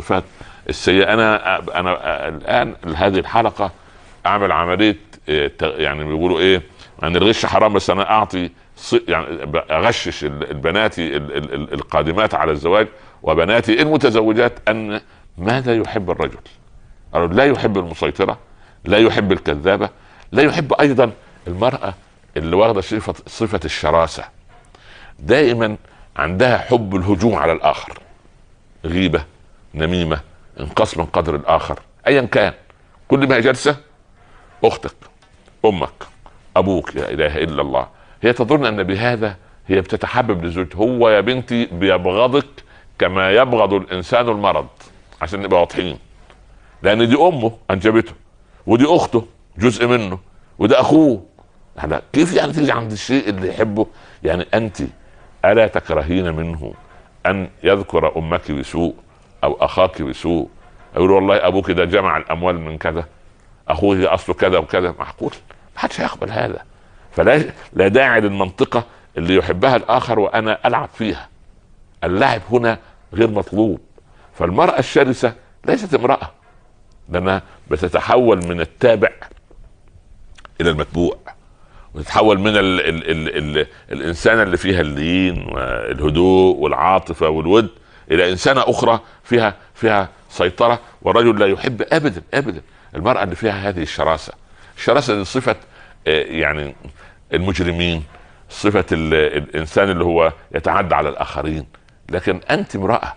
الصفات السيئه انا انا الان هذه الحلقه اعمل عمليه آه، يعني بيقولوا ايه يعني الغش حرام بس انا اعطي يعني اغشش بناتي القادمات على الزواج وبناتي المتزوجات ان ماذا يحب الرجل؟ لا يحب المسيطره لا يحب الكذابه لا يحب ايضا المراه اللي واخده صفه صفه الشراسه دائما عندها حب الهجوم على الاخر غيبه نميمه انقص من قدر الاخر ايا كان كل ما هي جالسه اختك امك ابوك لا اله الا الله هي تظن ان بهذا هي بتتحبب لزوجته هو يا بنتي بيبغضك كما يبغض الانسان المرض عشان نبقى واضحين لان دي امه انجبته ودي اخته جزء منه وده اخوه احنا كيف يعني تيجي عند الشيء اللي يحبه يعني انت الا تكرهين منه ان يذكر امك بسوء او اخاك بسوء يقول والله ابوك ده جمع الاموال من كذا اخوه اصله كذا وكذا معقول ما حدش هيقبل هذا فلا لا داعي للمنطقه اللي يحبها الاخر وانا العب فيها اللعب هنا غير مطلوب فالمراه الشرسه ليست امراه لانها بتتحول من التابع الى المتبوع وتتحول من الـ ال ال ال الانسانه اللي فيها اللين والهدوء والعاطفه والود الى انسانه اخرى فيها فيها سيطره والرجل لا يحب ابدا ابدا المراه اللي فيها هذه الشراسه الشراسه دي صفه آه، يعني المجرمين صفه الانسان اللي هو يتعدى على الاخرين لكن انت امراه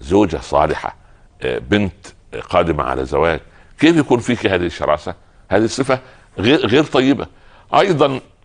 زوجه صالحه آه، بنت قادمه على زواج كيف يكون فيك هذه الشراسه هذه الصفه غير غير طيبه ايضا